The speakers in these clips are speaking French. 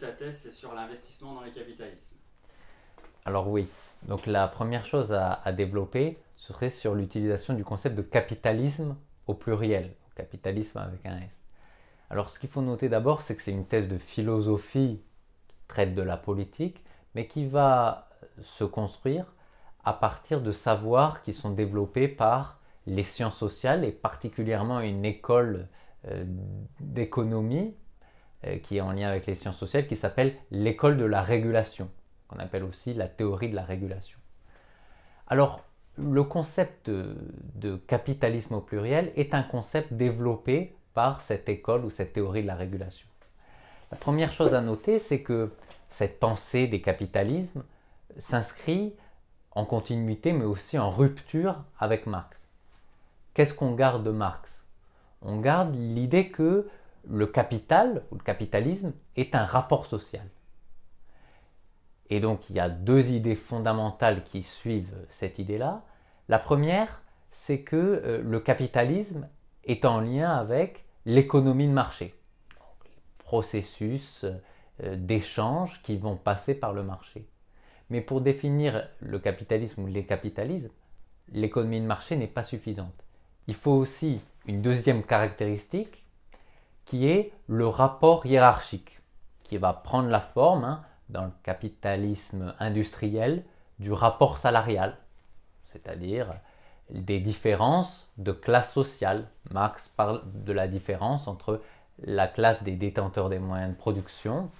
ta thèse, c'est sur l'investissement dans le capitalismes. Alors oui, donc la première chose à, développer serait sur l'utilisation du concept de capitalisme au pluriel, capitalisme avec un S. Alors ce qu'il faut noter d'abord, c'est que c'est une thèse de philosophie qui traite de la politique, mais qui va se construire à partir de savoirs qui sont développés par les sciences sociales et particulièrement une école euh, d'économie euh, qui est en lien avec les sciences sociales, qui s'appelle l'école de la régulation, qu'on appelle aussi la théorie de la régulation. Alors, le concept de, capitalisme au pluriel est un concept développé par cette école ou cette théorie de la régulation. La première chose à noter, c'est que cette pensée des capitalismes s'inscrit en continuité, mais aussi en rupture avec Marx. Qu'est-ce qu'on garde de Marx On garde l'idée que le capital ou le capitalisme est un rapport social. Et donc il y a deux idées fondamentales qui suivent cette idée-là. La première, c'est que euh, le capitalisme est en lien avec l'économie de marché, processus euh, d'échange qui vont passer par le marché. Mais pour définir le capitalisme ou les capitalismes, l'économie de marché n'est pas suffisante. Il faut aussi une deuxième caractéristique qui est le rapport hiérarchique, qui va prendre la forme, hein, dans le capitalisme industriel, du rapport salarial, c'est-à-dire des différences de classe sociale. Marx parle de la différence entre la classe des détenteurs des moyens de production,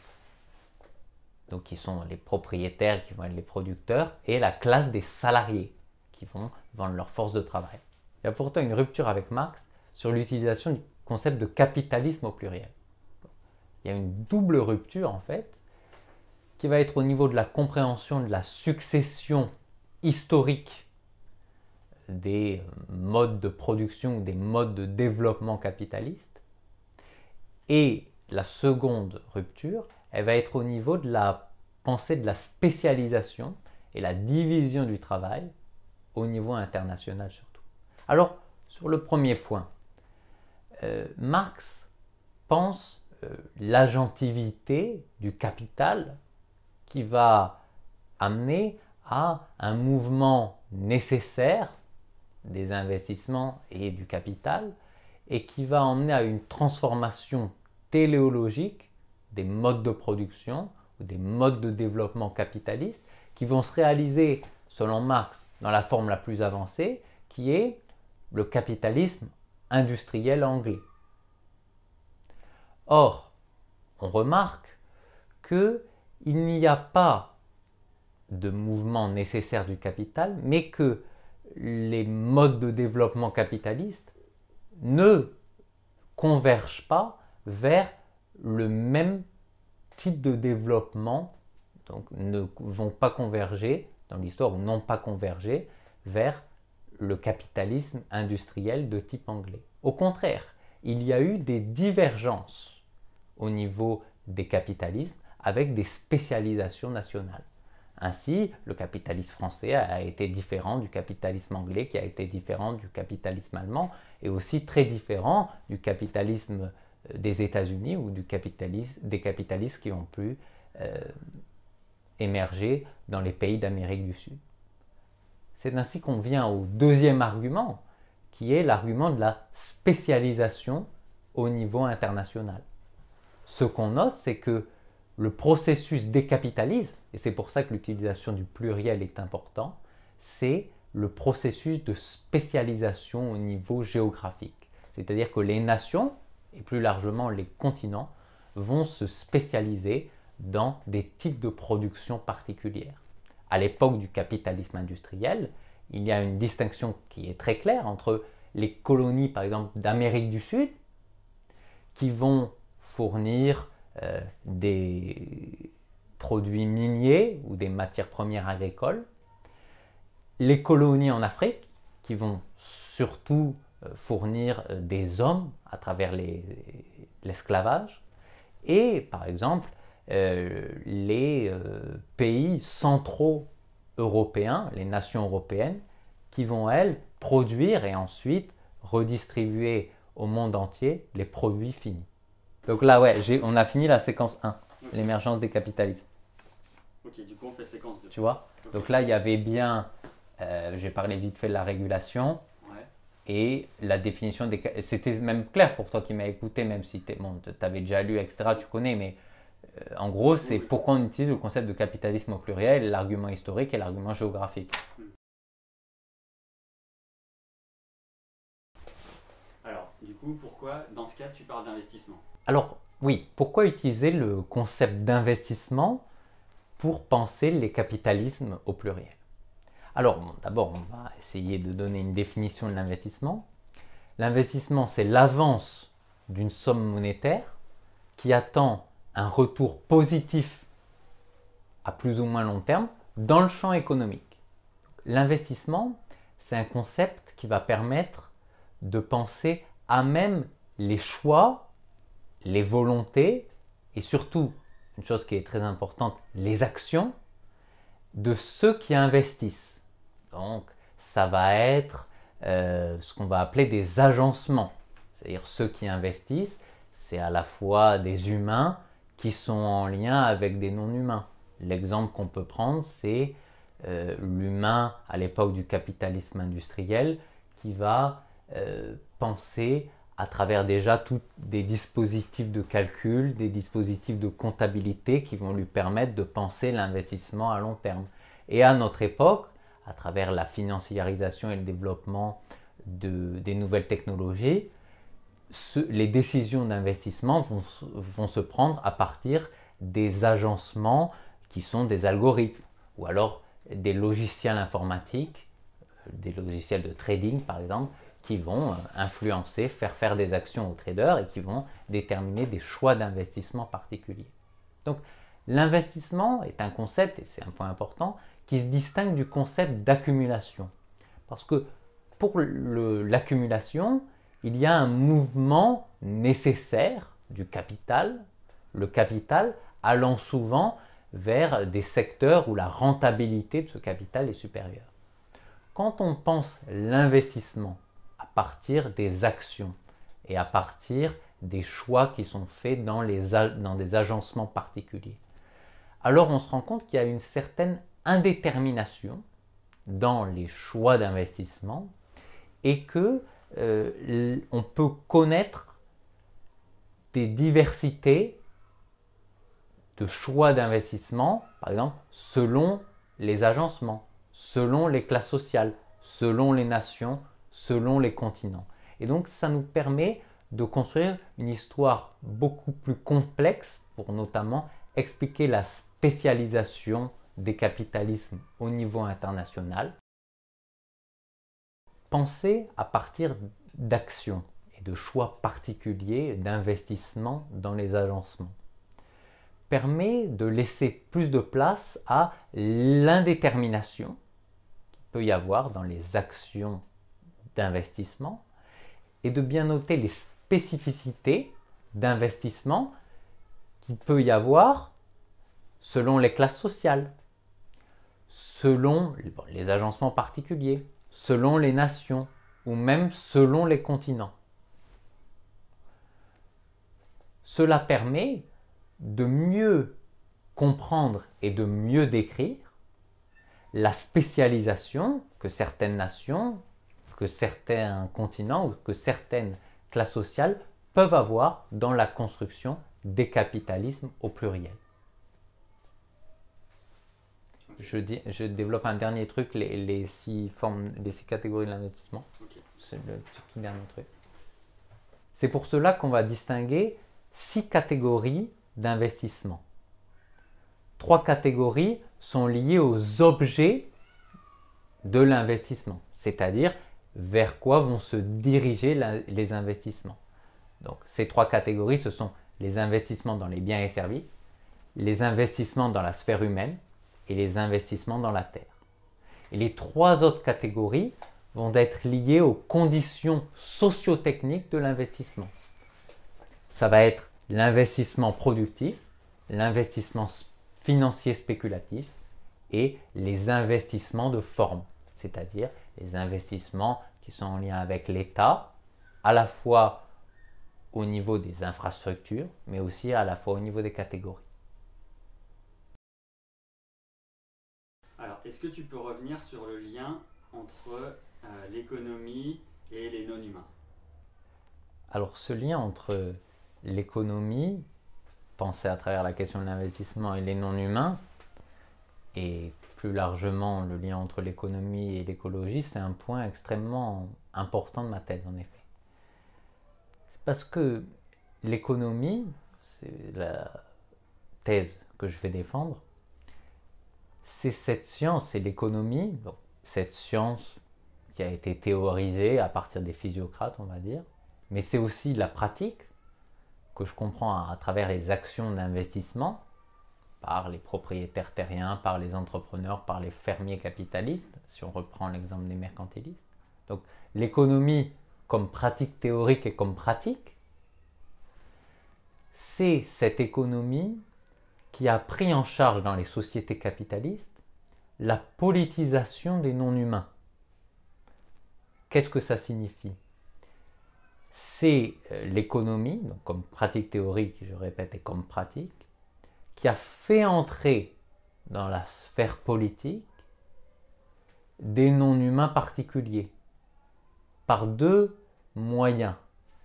donc qui sont les propriétaires, qui vont être les producteurs, et la classe des salariés, qui vont vendre leur force de travail. Il y a pourtant une rupture avec Marx sur l'utilisation du concept de capitalisme au pluriel. Il y a une double rupture en fait, qui va être au niveau de la compréhension de la succession historique des modes de production ou des modes de développement capitaliste. Et la seconde rupture, elle va être au niveau de la pensée de la spécialisation et la division du travail au niveau international surtout. Alors, sur le premier point, euh, Marx pense euh, l'agentivité du capital qui va amener à un mouvement nécessaire des investissements et du capital et qui va emmener à une transformation téléologique des modes de production ou des modes de développement capitaliste qui vont se réaliser, selon Marx, dans la forme la plus avancée, qui est le capitalisme industriel anglais. Or, on remarque que il n'y a pas de mouvement nécessaire du capital, mais que les modes de développement capitaliste ne convergent pas vers le même type de développement, donc ne vont pas converger dans l'histoire ou n'ont pas convergé vers le capitalisme industriel de type anglais. Au contraire, il y a eu des divergences au niveau des capitalismes avec des spécialisations nationales. Ainsi, le capitalisme français a été différent du capitalisme anglais, qui a été différent du capitalisme allemand, et aussi très différent du capitalisme euh, des États-Unis ou du capitalisme, des capitalistes qui ont pu euh, émerger dans les pays d'Amérique du Sud. C'est ainsi qu'on vient au deuxième argument, qui est l'argument de la spécialisation au niveau international. Ce qu'on note, c'est que le processus décapitalise, et c'est pour ça que l'utilisation du pluriel est important, c'est le processus de spécialisation au niveau géographique. C'est-à-dire que les nations, et plus largement les continents, vont se spécialiser dans des types de production particulières à l'époque du capitalisme industriel, il y a une distinction qui est très claire entre les colonies, par exemple, d'Amérique du Sud, qui vont fournir euh, des produits miniers ou des matières premières agricoles, les colonies en Afrique, qui vont surtout euh, fournir euh, des hommes à travers l'esclavage, et par exemple euh, les euh, pays centraux européens, les nations européennes, qui vont, elles, produire et ensuite redistribuer au monde entier les produits finis. Donc là, ouais, on a fini la séquence 1, l'émergence des capitalismes. Ok, du coup, on fait séquence 2. Tu vois Donc là, il y avait bien, euh, j'ai parlé vite fait de la régulation et la définition des. C'était même clair pour toi qui m'as écouté, même si tu avais déjà lu, etc., tu connais, mais euh, en gros, c'est pourquoi on utilise le concept de capitalisme au pluriel, l'argument historique et l'argument géographique. Hmm. Alors, du coup, pourquoi dans ce cas tu parles d'investissement Alors, oui, pourquoi utiliser le concept d'investissement pour penser les capitalismes au pluriel Alors, d'abord, on va essayer de donner une définition de l'investissement. L'investissement, c'est l'avance d'une somme monétaire qui attend un retour positif à plus ou moins long terme dans le champ économique. L'investissement, c'est un concept qui va permettre de penser à même les choix, les volontés et surtout, une chose qui est très importante, les actions de ceux qui investissent. Donc, ça va être euh, ce qu'on va appeler des agencements, c'est-à-dire ceux qui investissent, c'est à la fois des humains qui sont en lien avec des non-humains. L'exemple qu'on peut prendre, c'est euh, l'humain à l'époque du capitalisme industriel qui va euh, penser à travers déjà tous des dispositifs de calcul, des dispositifs de comptabilité qui vont lui permettre de penser l'investissement à long terme. Et à notre époque, à travers la financiarisation et le développement de, des nouvelles technologies, les décisions d'investissement vont, vont, se prendre à partir des agencements qui sont des algorithmes ou alors des logiciels informatiques, euh, des logiciels de trading par exemple, qui vont euh, influencer, faire faire des actions aux traders et qui vont déterminer des choix d'investissement particuliers. Donc l'investissement est un concept, et c'est un point important, qui se distingue du concept d'accumulation. Parce que pour l'accumulation, il y a un mouvement nécessaire du capital, le capital allant souvent vers des secteurs où la rentabilité de ce capital est supérieure. Quand on pense l'investissement à partir des actions et à partir des choix qui sont faits dans, dans des agencements particuliers, alors on se rend compte qu'il y a une certaine indétermination dans les choix d'investissement et que euh, on peut connaître des diversités de choix d'investissement, par exemple, selon les agencements, selon les classes sociales, selon les nations, selon les continents. Et donc ça nous permet de construire une histoire beaucoup plus complexe pour notamment expliquer la spécialisation des capitalismes au niveau international, Penser à partir d'actions et de choix particuliers d'investissement dans les agencements. Permet de laisser plus de place à l'indétermination qu'il peut y avoir dans les actions d'investissement et de bien noter les spécificités d'investissement qu'il peut y avoir selon les classes sociales, selon les agencements particuliers, selon les nations ou même selon les continents. Cela permet de mieux comprendre et de mieux décrire la spécialisation que certaines nations, que certains continents ou que certaines classes sociales peuvent avoir dans la construction des capitalismes au pluriel. Je, développe un dernier truc, les, les, six, formes, six catégories de l'investissement. C'est le tout dernier truc. C'est pour cela qu'on va distinguer six catégories d'investissement. Trois catégories sont liées aux objets de l'investissement, c'est-à-dire vers quoi vont se diriger les investissements. Donc ces trois catégories, ce sont les investissements dans les biens et services, les investissements dans la sphère humaine, et les investissements dans la terre. Et les trois autres catégories vont être liées aux conditions socio-techniques de l'investissement. Ça va être l'investissement productif, l'investissement financier spéculatif et les investissements de forme, c'est-à-dire les investissements qui sont en lien avec l'État, à la fois au niveau des infrastructures, mais aussi à la fois au niveau des catégories. Est-ce que tu peux revenir sur le lien entre euh, l'économie et les non-humains Alors ce lien entre l'économie, pensée à travers la question de l'investissement et les non-humains, et plus largement le lien entre l'économie et l'écologie, c'est un point extrêmement important de ma thèse en effet. parce que l'économie, c'est la thèse que je vais défendre, c'est cette science, c'est l'économie, cette science qui a été théorisée à partir des physiocrates, on va dire, mais c'est aussi la pratique que je comprends à travers les actions d'investissement par les propriétaires terriens, par les entrepreneurs, par les fermiers capitalistes, si on reprend l'exemple des mercantilistes. Donc l'économie comme pratique théorique et comme pratique, c'est cette économie qui a pris en charge dans les sociétés capitalistes la politisation des non-humains. Qu'est-ce que ça signifie C'est euh, l'économie, comme pratique théorique, je répète, et comme pratique, qui a fait entrer dans la sphère politique des non-humains particuliers par deux moyens.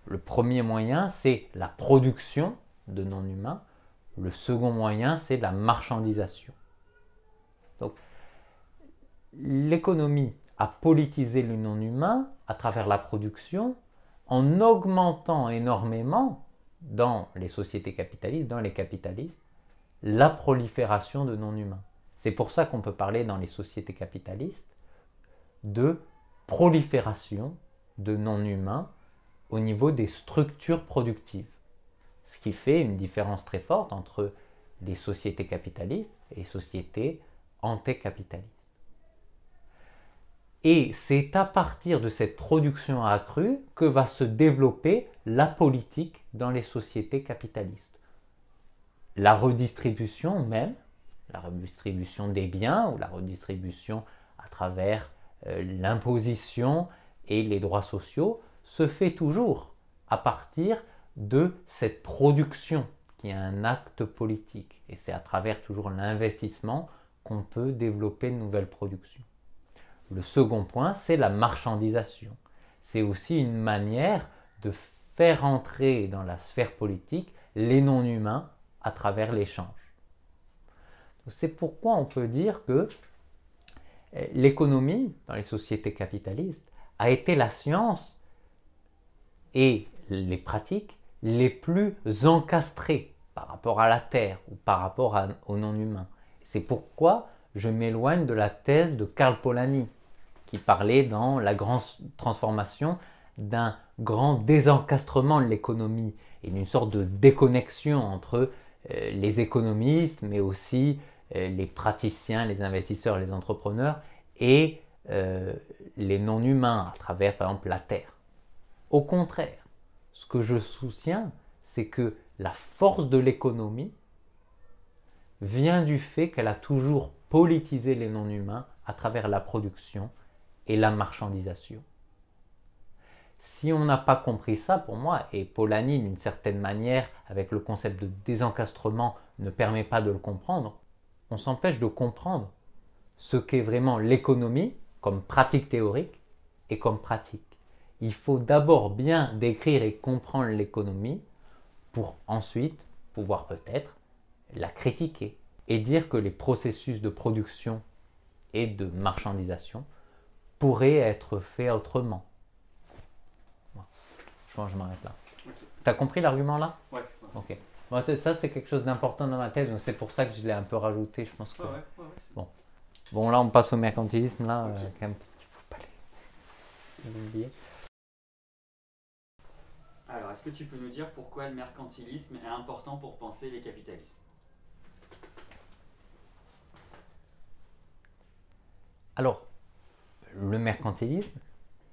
Le premier moyen, c'est la production de non-humains, le second moyen, c'est la marchandisation. Donc, l'économie a politisé le non-humain à travers la production en augmentant énormément dans les sociétés capitalistes, dans les capitalistes, la prolifération de non-humains. C'est pour ça qu'on peut parler dans les sociétés capitalistes de prolifération de non-humains au niveau des structures productives. Ce qui fait une différence très forte entre les sociétés capitalistes et les sociétés anticapitalistes. Et c'est à partir de cette production accrue que va se développer la politique dans les sociétés capitalistes. La redistribution même, la redistribution des biens ou la redistribution à travers euh, l'imposition et les droits sociaux, se fait toujours à partir de cette production qui est un acte politique. Et c'est à travers toujours l'investissement qu'on peut développer de nouvelles productions. Le second point, c'est la marchandisation. C'est aussi une manière de faire entrer dans la sphère politique les non-humains à travers l'échange. C'est pourquoi on peut dire que euh, l'économie dans les sociétés capitalistes a été la science et les pratiques les plus encastrés par rapport à la Terre ou par rapport aux non-humains. C'est pourquoi je m'éloigne de la thèse de Karl Polanyi, qui parlait dans La Grande Transformation d'un grand désencastrement de l'économie et d'une sorte de déconnexion entre euh, les économistes, mais aussi euh, les praticiens, les investisseurs, les entrepreneurs et euh, les non-humains à travers, par exemple, la Terre. Au contraire, ce que je soutiens, c'est que la force de l'économie vient du fait qu'elle a toujours politisé les non-humains à travers la production et la marchandisation. Si on n'a pas compris ça, pour moi, et Polanyi, d'une certaine manière, avec le concept de désencastrement, ne permet pas de le comprendre, on s'empêche de comprendre ce qu'est vraiment l'économie comme pratique théorique et comme pratique il faut d'abord bien décrire et comprendre l'économie pour ensuite pouvoir peut-être la critiquer et dire que les processus de production et de marchandisation pourraient être faits autrement. Je pense que je m'arrête là. Tu as compris l'argument là Oui. Ok. ça, c'est quelque chose d'important dans ma tête. donc c'est pour ça que je l'ai un peu rajouté, je pense que... bon. bon, là, on passe au mercantilisme, là, euh, quand même, parce qu'il faut pas les oublier. Alors, est-ce que tu peux nous dire pourquoi le mercantilisme est important pour penser les capitalismes Alors, le mercantilisme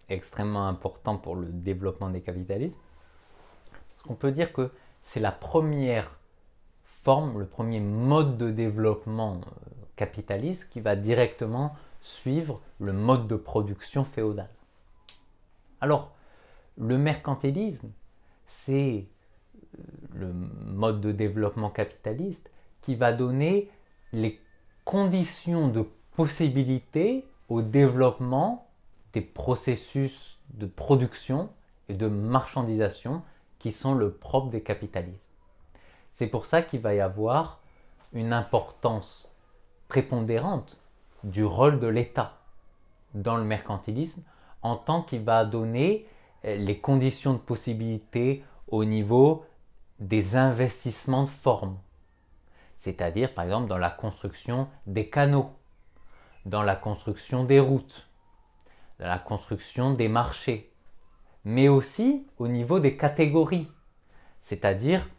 est extrêmement important pour le développement des capitalismes. Parce qu'on peut dire que c'est la première forme, le premier mode de développement euh, capitaliste qui va directement suivre le mode de production féodal. Alors, le mercantilisme, c'est euh, le mode de développement capitaliste qui va donner les conditions de possibilité au développement des processus de production et de marchandisation qui sont le propre des capitalismes. C'est pour ça qu'il va y avoir une importance prépondérante du rôle de l'État dans le mercantilisme en tant qu'il va donner euh, les conditions de possibilité au niveau des investissements de forme. C'est-à-dire par exemple dans la construction des canaux, dans la construction des routes, dans la construction des marchés, mais aussi au niveau des catégories, c'est-à-dire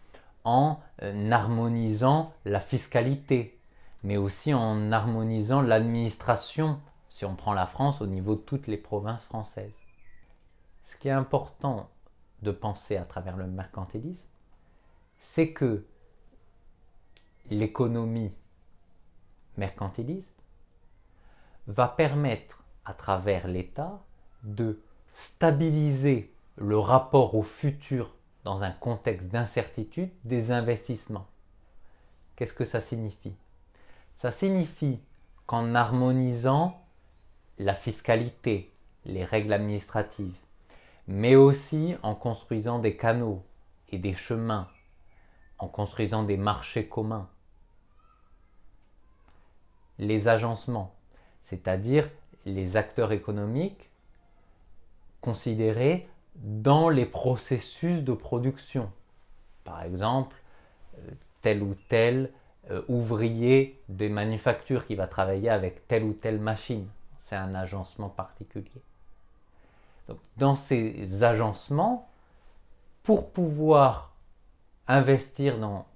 en euh, harmonisant la fiscalité, mais aussi en harmonisant l'administration, si on prend la France, au niveau de toutes les provinces françaises ce qui est important de penser à travers le mercantilisme, c'est que l'économie mercantiliste va permettre à travers l'État de stabiliser le rapport au futur dans un contexte d'incertitude des investissements. Qu'est-ce que ça signifie Ça signifie qu'en harmonisant la fiscalité, les règles administratives, mais aussi en construisant des canaux et des chemins, en construisant des marchés communs. Les agencements, c'est-à-dire les acteurs économiques considérés dans les processus de production. Par exemple, euh, tel ou tel euh, ouvrier des manufactures qui va travailler avec telle ou telle machine. C'est un agencement particulier dans ces agencements, pour pouvoir investir dans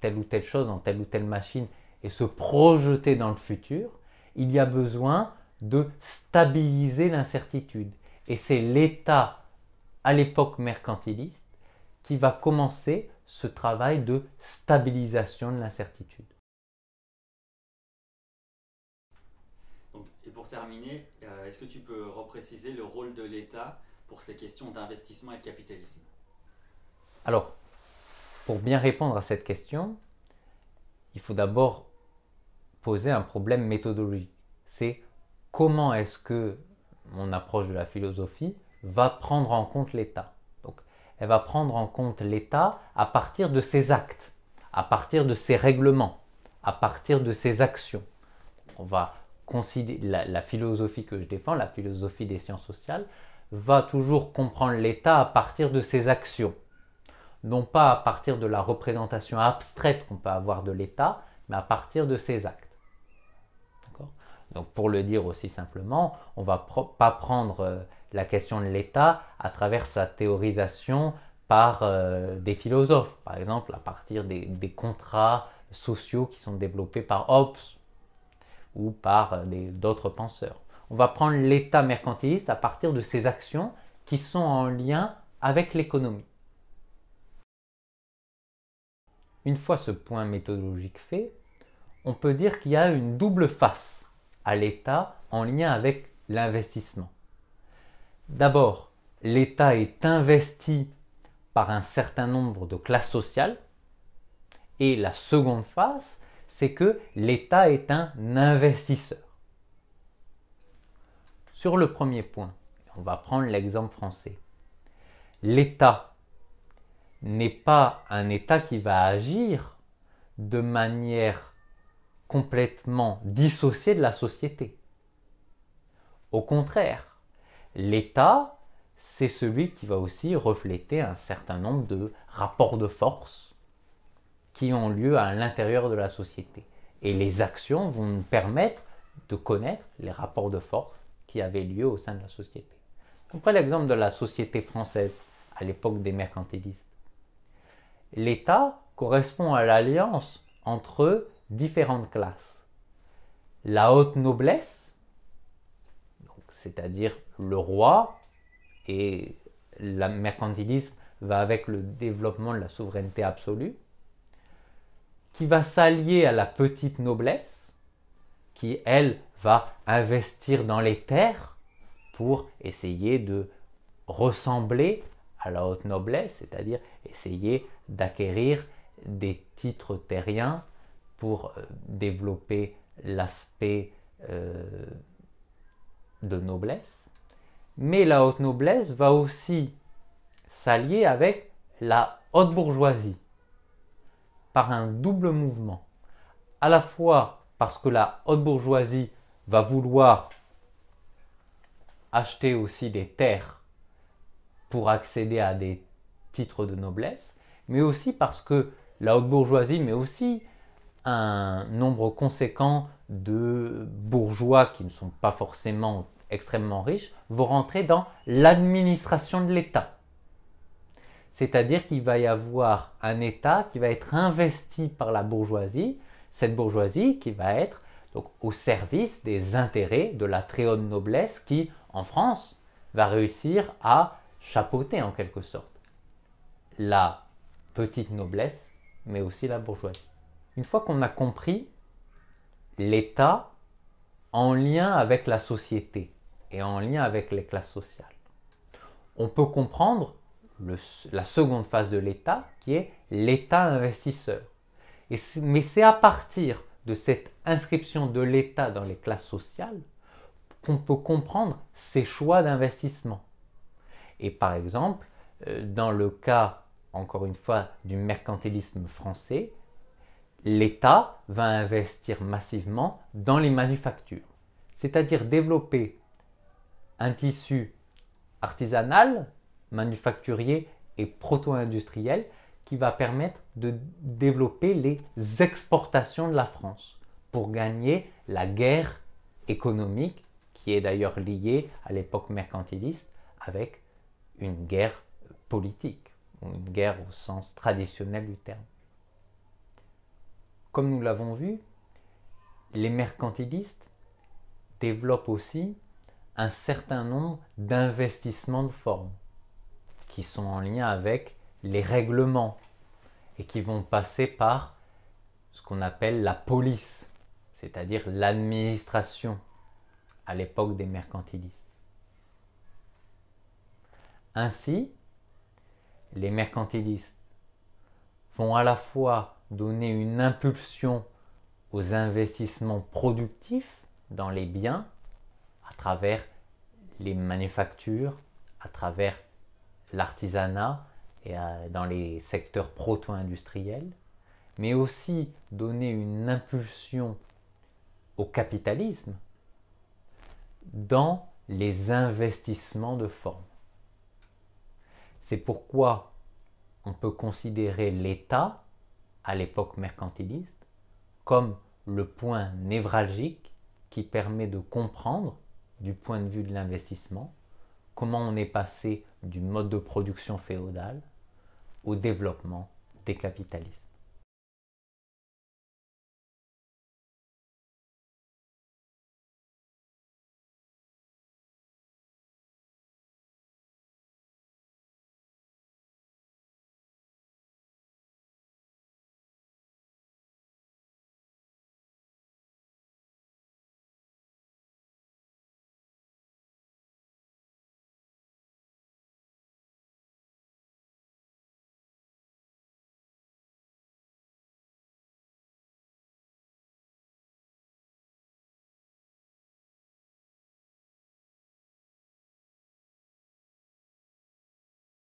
telle ou telle chose, dans telle ou telle machine et se projeter dans le futur, il y a besoin de stabiliser l'incertitude. Et c'est l'État à l'époque mercantiliste qui va commencer ce travail de stabilisation de l'incertitude. Et pour terminer, euh, est-ce que tu peux repréciser le rôle de l'État pour ces questions d'investissement et de capitalisme Alors, pour bien répondre à cette question, il faut d'abord poser un problème méthodologique. C'est comment est-ce que mon approche de la philosophie va prendre en compte l'État Donc, elle va prendre en compte l'État à partir de ses actes, à partir de ses règlements, à partir de ses actions. On va la, philosophie que je défends, la philosophie des sciences sociales, va toujours comprendre l'État à partir de ses actions, non pas à partir de la représentation abstraite qu'on peut avoir de l'État, mais à partir de ses actes. Donc pour le dire aussi simplement, on ne va pas prendre euh, la question de l'État à travers sa théorisation par euh, des philosophes, par exemple à partir des, des contrats sociaux qui sont développés par Hobbes ou par euh, d'autres penseurs. On va prendre l'état mercantiliste à partir de ses actions qui sont en lien avec l'économie. Une fois ce point méthodologique fait, on peut dire qu'il y a une double face à l'État en lien avec l'investissement. D'abord, l'État est investi par un certain nombre de classes sociales et la seconde face, c'est que l'État est un investisseur. Sur le premier point, on va prendre l'exemple français. L'État n'est pas un État qui va agir de manière complètement dissociée de la société. Au contraire, l'État, c'est celui qui va aussi refléter un certain nombre de rapports de force, qui ont lieu à l'intérieur de la société. Et les actions vont nous permettre de connaître les rapports de force qui avaient lieu au sein de la société. On prend l'exemple de la société française à l'époque des mercantilistes. L'État correspond à l'alliance entre différentes classes. La haute noblesse, c'est-à-dire le roi, et le mercantilisme va avec le développement de la souveraineté absolue, qui va s'allier à la petite noblesse, qui, elle, va investir dans les terres pour essayer de ressembler à la haute noblesse, c'est-à-dire essayer d'acquérir des titres terriens pour euh, développer l'aspect euh, de noblesse. Mais la haute noblesse va aussi s'allier avec la haute bourgeoisie par un double mouvement. À la fois parce que la haute bourgeoisie va vouloir acheter aussi des terres pour accéder à des titres de noblesse, mais aussi parce que la haute bourgeoisie, mais aussi un nombre conséquent de bourgeois qui ne sont pas forcément extrêmement riches, vont rentrer dans l'administration de l'État. C'est-à-dire qu'il va y avoir un État qui va être investi par la bourgeoisie, cette bourgeoisie qui va être donc au service des intérêts de la très haute noblesse qui, en France, va réussir à chapeauter en quelque sorte la petite noblesse, mais aussi la bourgeoisie. Une fois qu'on a compris l'État en lien avec la société et en lien avec les classes sociales, on peut comprendre la seconde phase de l'État, qui est l'État investisseur. mais c'est à partir de cette inscription de l'État dans les classes sociales qu'on peut comprendre ses choix d'investissement. Et par exemple, euh, dans le cas, encore une fois, du mercantilisme français, l'État va investir massivement dans les manufactures, c'est-à-dire développer un tissu artisanal manufacturier et proto-industriel qui va permettre de développer les exportations de la France pour gagner la guerre économique qui est d'ailleurs liée à l'époque mercantiliste avec une guerre politique ou une guerre au sens traditionnel du terme. Comme nous l'avons vu, les mercantilistes développent aussi un certain nombre d'investissements de forme sont en lien avec les règlements et qui vont passer par ce qu'on appelle la police, c'est-à-dire l'administration à l'époque des mercantilistes. Ainsi, les mercantilistes vont à la fois donner une impulsion aux investissements productifs dans les biens à travers les manufactures, à travers l'artisanat et euh, dans les secteurs proto-industriels, mais aussi donner une impulsion au capitalisme dans les investissements de forme. C'est pourquoi on peut considérer l'État, à l'époque mercantiliste, comme le point névralgique qui permet de comprendre, du point de vue de l'investissement, comment on est passé du mode de production féodal au développement des capitalismes.